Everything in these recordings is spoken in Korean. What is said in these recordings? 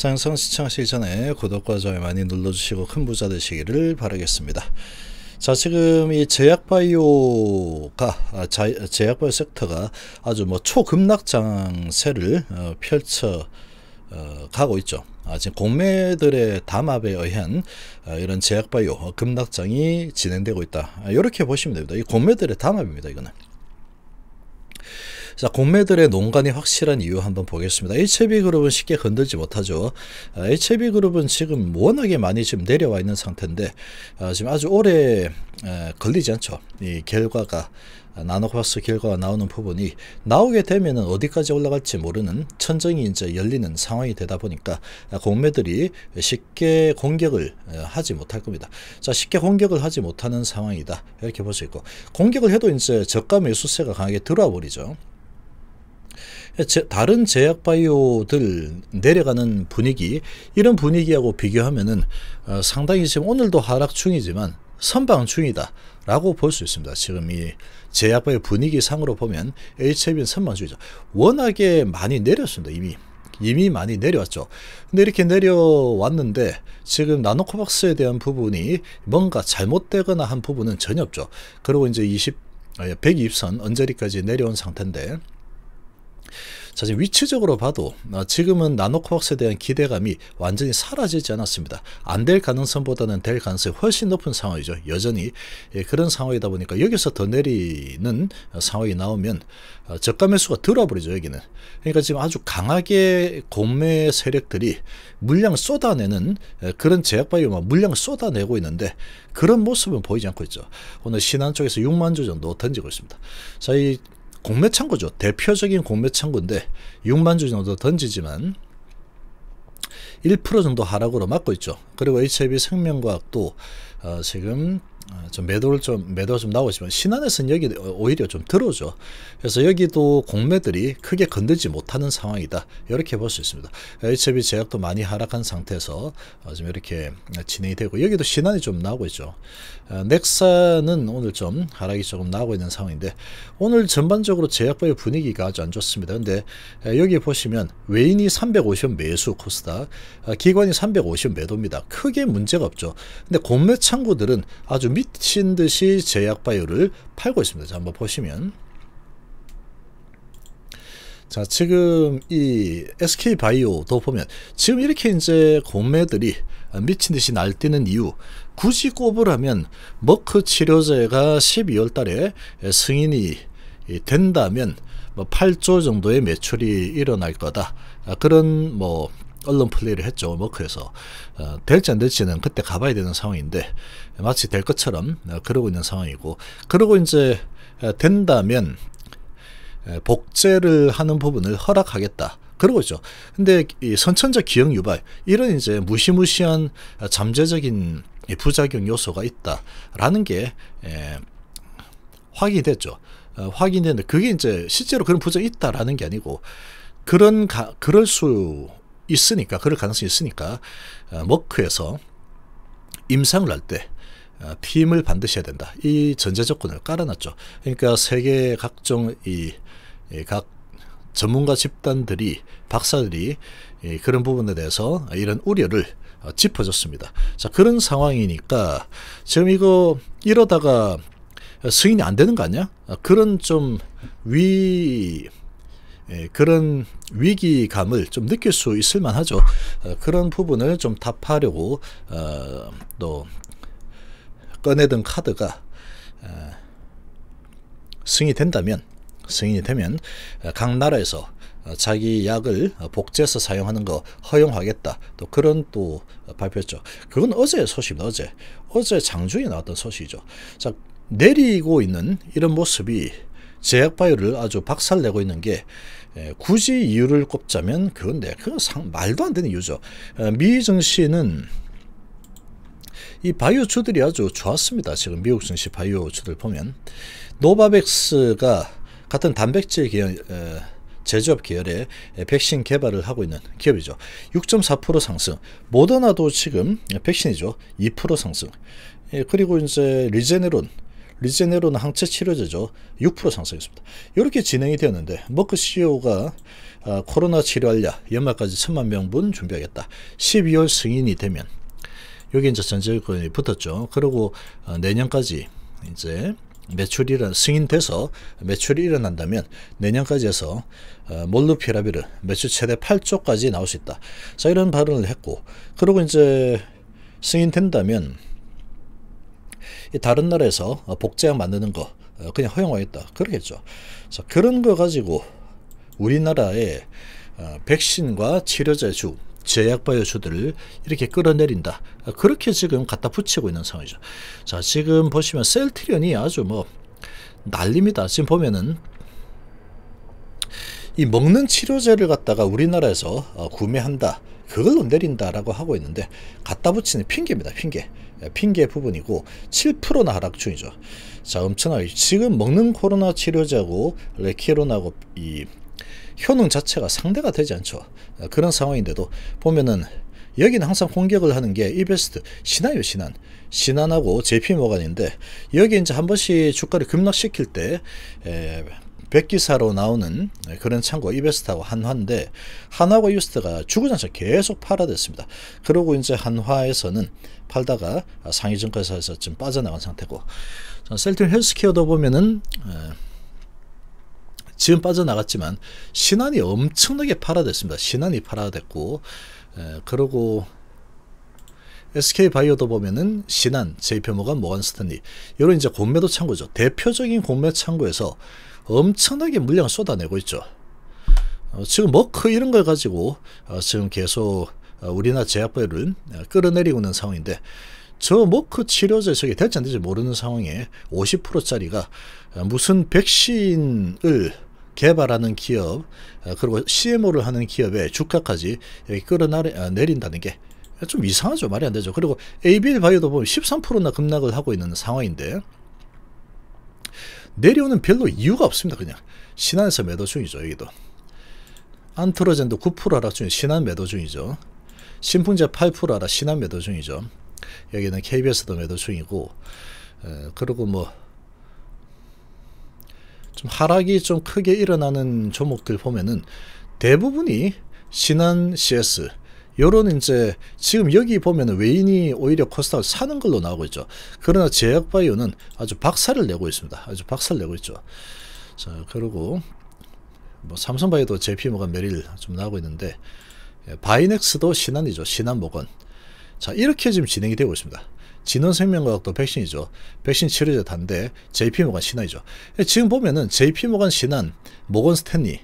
상승 시청하시기 전에 구독과 좋아요 많이 눌러주시고 큰 부자 되시기를 바라겠습니다. 자 지금 이 제약바이오가 아, 제약바이오 섹터가 아주 뭐 초급락 장세를 어, 펼쳐 어, 가고 있죠. 아, 지금 공매들의 담합에 의한 어, 이런 제약바이오 급락장이 진행되고 있다. 이렇게 아, 보시면 됩니다. 이 공매들의 담합입니다. 이거는. 자, 공매들의 농간이 확실한 이유 한번 보겠습니다. HB그룹은 쉽게 건들지 못하죠. 아, HB그룹은 지금 워낙에 많이 지금 내려와 있는 상태인데 아, 지금 아주 오래 에, 걸리지 않죠. 이 결과가 아, 나노박스 결과가 나오는 부분이 나오게 되면은 어디까지 올라갈지 모르는 천정이 이제 열리는 상황이 되다 보니까 아, 공매들이 쉽게 공격을 하지 못할 겁니다. 자, 쉽게 공격을 하지 못하는 상황이다. 이렇게 볼 수 있고 공격을 해도 이제 저가 매수세가 강하게 들어와 버리죠. 다른 제약 바이오들 내려가는 분위기 이런 분위기하고 비교하면은 어, 상당히 지금 오늘도 하락 중이지만 선방 중이다. 라고 볼 수 있습니다. 지금 이 제약바의 분위기상으로 보면 HIV는 선방주이죠. 워낙에 많이 내렸습니다. 이미. 이미 많이 내려왔죠. 근데 이렇게 내려왔는데 지금 나노코박스에 대한 부분이 뭔가 잘못되거나 한 부분은 전혀 없죠. 그리고 이제 20, 120선 아, 예, 언저리까지 내려온 상태인데 사실 위치적으로 봐도 아, 지금은 나노코박스에 대한 기대감이 완전히 사라지지 않았습니다. 안 될 가능성보다는 될 가능성이 훨씬 높은 상황이죠. 여전히 예, 그런 상황이다 보니까 여기서 더 내리는 상황이 나오면 아, 저가 매수가 들어버리죠. 여기는. 그러니까 지금 아주 강하게 공매 세력들이 물량을 쏟아내는 예, 그런 제약바이오만 물량을 쏟아내고 있는데 그런 모습은 보이지 않고 있죠. 오늘 신한 쪽에서 6만 주 정도 던지고 있습니다. 자, 이 공매 창고죠. 대표적인 공매 창고인데 6만 주 정도 던지지만 1% 정도 하락으로 막고 있죠. 그리고 HIV 생명과학도 어, 지금 아, 좀 매도를 좀 매도 좀 나오고 있지만 신안에서는 여기 오히려 좀 들어오죠. 그래서 여기도 공매들이 크게 건들지 못하는 상황이다. 이렇게 볼 수 있습니다. HB 제약도 많이 하락한 상태에서 지금 이렇게 진행이 되고 여기도 신안이 좀 나오고 있죠. 아, 넥사는 오늘 좀 하락이 조금 나오고 있는 상황인데 오늘 전반적으로 제약바의 분위기가 아주 안 좋습니다. 근데 아, 여기 보시면 외인이 350 매수 코스닥, 기관이 350 매도입니다. 크게 문제가 없죠. 근데 공매 창구들은 아주 미 미친 듯이 제약 바이오를 팔고 있습니다. 자, 한번 보시면 자, 지금 이 SK 바이오도 보면 지금 이렇게 이제 공매들이 미친 듯이 날뛰는 이유 굳이 꼽으라면 머크 치료제가 12월 달에 승인이 된다면 8조 뭐 정도의 매출이 일어날 거다. 아, 그런 뭐 언론 플레이를 했죠. 워크에서. 뭐 어, 될지 안 될지는 그때 가봐야 되는 상황인데 마치 될 것처럼 어, 그러고 있는 상황이고 그러고 이제 어, 된다면 복제를 하는 부분을 허락하겠다. 그러고 있죠. 근데 이 선천적 기억 유발 이런 이제 무시무시한 어, 잠재적인 부작용 요소가 있다라는 게 에, 확인이 됐죠. 어, 확인됐는데 이 그게 이제 실제로 그런 부작용이 있다라는 게 아니고 그런 가, 그럴 수 있으니까 그럴 가능성이 있으니까 어, 머크에서 임상을 할때 어, 팀을 반드시 해야 된다. 이 전제 조건을 깔아놨죠. 그러니까 세계 각종 이 각 전문가 집단들이 박사들이 그런 부분에 대해서 이런 우려를 어, 짚어줬습니다. 자 그런 상황이니까 지금 이거 이러다가 승인이 안 되는 거 아니야? 그런 좀위 예, 그런 위기감을 좀 느낄 수 있을 만하죠. 어, 그런 부분을 좀 답하려고 어, 또 꺼내든 카드가 어, 승이 된다면 승인이 되면 어, 각 나라에서 어, 자기 약을 어, 복제해서 사용하는 거 허용하겠다. 또 그런 또 발표했죠. 그건 어제 소식입니다. 어제. 어제 장중에 나왔던 소식이죠. 자, 내리고 있는 이런 모습이 제약바이오를 아주 박살내고 있는 게 에, 굳이 이유를 꼽자면 그건데 네, 그거 상, 말도 안 되는 이유죠. 에, 미 증시는 이 바이오주들이 아주 좋았습니다. 지금 미국 증시 바이오주들 보면 노바백스가 같은 단백질 계열 에, 제조업 계열의 백신 개발을 하고 있는 기업이죠. 6.4% 상승. 모더나도 지금 백신이죠. 2% 상승. 에, 그리고 이제 리제네론 리제네로는 항체 치료제죠. 6% 상승했습니다. 이렇게 진행이 되었는데 머크 뭐 그 CEO가 아, 코로나 치료할려 연말까지 천만 명분 준비하겠다. 12월 승인이 되면 여기 이제 전제권이 붙었죠. 그리고 아, 내년까지 이제 매출이 일어 승인돼서 매출이 일어난다면 내년까지 해서 어, 몰루피라비르 매출 최대 8조까지 나올 수 있다. 자 이런 발언을 했고 그리고 이제 승인된다면 다른 나라에서 어, 복제약 만드는 거 어, 그냥 허용하겠다 그러겠죠. 그래서 그런 거 가지고 우리나라에 어, 백신과 치료제 주 제약 바이오주들을 이렇게 끌어내린다. 그렇게 지금 갖다 붙이고 있는 상황이죠. 자, 지금 보시면 셀트리온이 아주 뭐 난립니다. 지금 보면은 이 먹는 치료제를 갖다가 우리나라에서 구매한다. 그걸로 내린다라고 하고 있는데 갖다 붙이는 핑계입니다. 핑계. 핑계 부분이고 7%나 하락 중이죠. 자 엄청나게 지금 먹는 코로나 치료제하고 레키론하고 이 효능 자체가 상대가 되지 않죠. 아, 그런 상황인데도 보면은 여기는 항상 공격을 하는 게 이베스트 신화요 신한 신한하고 제피 모간인데 여기 이제 한 번씩 주가를 급락시킬 때 에, 백기사로 나오는 그런 창고 이베스타고 한화인데 한화고 이베스트가 주구장창 계속 팔아댔습니다. 그러고 이제 한화에서는 팔다가 상위증권사에서 좀 빠져나간 상태고 셀틴 헬스케어도 보면은 어, 지금 빠져나갔지만 신한이 엄청나게 팔아댔습니다. 신한이 팔아댔고 어, 그러고 SK바이오도 보면은 신한, 제이표모가 모건스탠리 이런 이제 공매도 창고죠. 대표적인 공매 창고에서 엄청나게 물량을 쏟아내고 있죠. 어, 지금 머크 뭐 이런 걸 가지고 어, 지금 계속 어, 우리나라 제약별을 어, 끌어내리고 있는 상황인데 저 머크 뭐 그 치료제 저게 될지 안 될지 모르는 상황에 50%짜리가 어, 무슨 백신을 개발하는 기업 어, 그리고 CMO를 하는 기업의 주가까지 끌어내린다는 게 좀 이상하죠 말이 안 되죠 그리고 ABL 바이오도 보면 13%나 급락을 하고 있는 상황인데 내려오는 별로 이유가 없습니다. 그냥 신한에서 매도 중이죠. 여기도. 안트로젠도 9% 하락 중인 신한 매도 중이죠. 신풍제 8% 하락 신한 매도 중이죠. 여기는 KBS도 매도 중이고 에, 그리고 뭐 좀 하락이 좀 크게 일어나는 종목들 보면은 대부분이 신한 CS 요런 이제 지금 여기 보면 외인이 오히려 코스닥을 사는 걸로 나오고 있죠. 그러나 제약바이오는 아주 박살을 내고 있습니다. 아주 박살 내고 있죠. 자, 그리고 뭐 삼성바이오도 제피모가 매일 좀 나오고 있는데 예, 바이넥스도 신한이죠. 신한복원 자, 이렇게 지금 진행이 되고 있습니다. 진원생명과학도 백신이죠. 백신 치료제 단대, JP모간 신한이죠. 예, 지금 보면은 JP모간 신한, 모건 스탠리,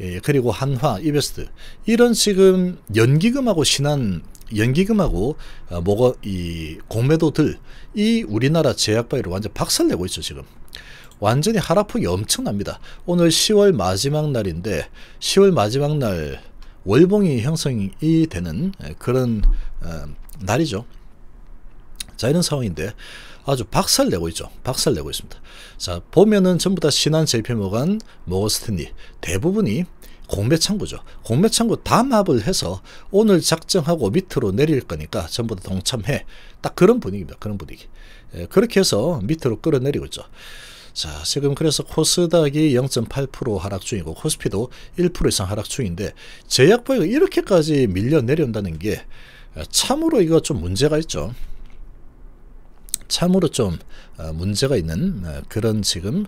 예, 그리고 한화, 이베스트 이런 지금 연기금하고 신한 연기금하고 어, 뭐가 이 공매도들 이 우리나라 제약바이를 완전 박살내고 있죠 지금. 완전히 하락폭이 엄청납니다. 오늘 10월 마지막 날인데 10월 마지막 날 월봉이 형성이 되는 예, 그런 어, 날이죠. 자 이런 상황인데 아주 박살내고 있죠. 박살내고 있습니다. 자, 보면은 전부 다 신한 제필모간 모거스탠리 대부분이 공매창구죠. 공매창구 담합을 해서 오늘 작정하고 밑으로 내릴 거니까 전부 다 동참해. 딱 그런 분위기입니다. 그런 분위기. 예, 그렇게 해서 밑으로 끌어내리고 있죠. 자, 지금 그래서 코스닥이 0.8% 하락 중이고 코스피도 1% 이상 하락 중인데 제약바이가 이렇게까지 밀려 내려온다는 게 참으로 이거 좀 문제가 있죠. 참으로 좀 어, 문제가 있는 어, 그런 지금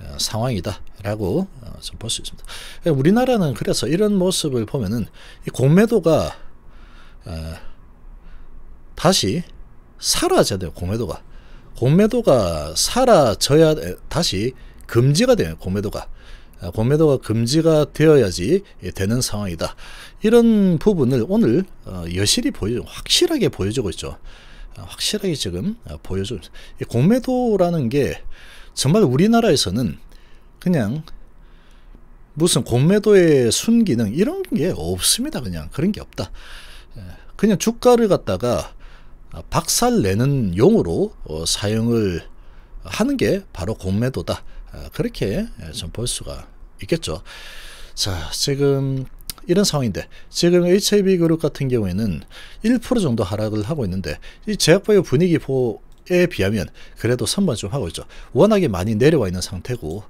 어, 상황이다라고 좀볼수 있습니다. 예, 우리나라는 그래서 이런 모습을 보면은 공매도가 다시 사라져야 돼요. 공매도가 공매도가 사라져야 다시 금지가 돼요. 공매도가 공매도가 금지가 되어야지 예, 되는 상황이다. 이런 부분을 오늘 여실히 보여 확실하게 보여주고 있죠. 아, 확실하게 지금 아, 보여주고 있습니다. 공매도라는 게 정말 우리나라에서는 그냥 무슨 공매도의 순기능 이런 게 없습니다. 그냥 그런 게 없다. 예, 그냥 주가를 갖다가 아, 박살 내는 용으로 어, 사용을 하는 게 바로 공매도다. 그렇게 예, 좀볼 수가 있겠죠. 자, 지금 이런 상황인데 지금 HIV 그룹 같은 경우에는 1% 정도 하락을 하고 있는데 이 제약바이오 분위기 보에 비하면 그래도 선반 좀 하고 있죠. 워낙에 많이 내려와 있는 상태고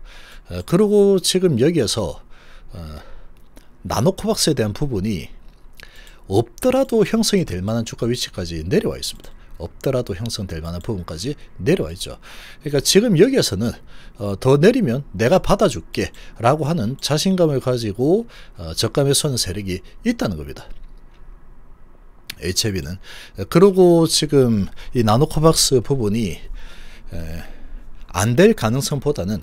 어, 그리고 지금 여기에서 어, 나노코박스에 대한 부분이 없더라도 형성이 될 만한 주가 위치까지 내려와 있습니다. 없더라도 형성될 만한 부분까지 내려와 있죠. 그러니까 지금 여기에서는 어, 더 내리면 내가 받아줄게 라고 하는 자신감을 가지고 어, 저감에 서는 세력이 있다는 겁니다. HIV는 그러고 지금 이 나노코박스 부분이 안 될 가능성보다는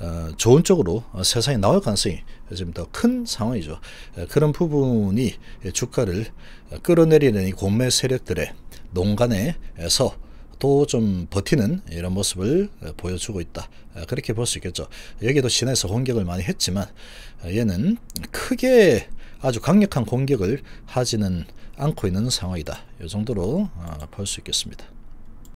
어, 좋은 쪽으로 어, 세상에 나올 가능성이 요즘 더 큰 상황이죠. 그런 부분이 주가를 끌어내리는 이 공매 세력들의 농간에서 또 좀 버티는 이런 모습을 보여주고 있다. 그렇게 볼 수 있겠죠. 여기도 시내에서 공격을 많이 했지만 얘는 크게 아주 강력한 공격을 하지는 않고 있는 상황이다. 이 정도로 어, 볼수 있겠습니다.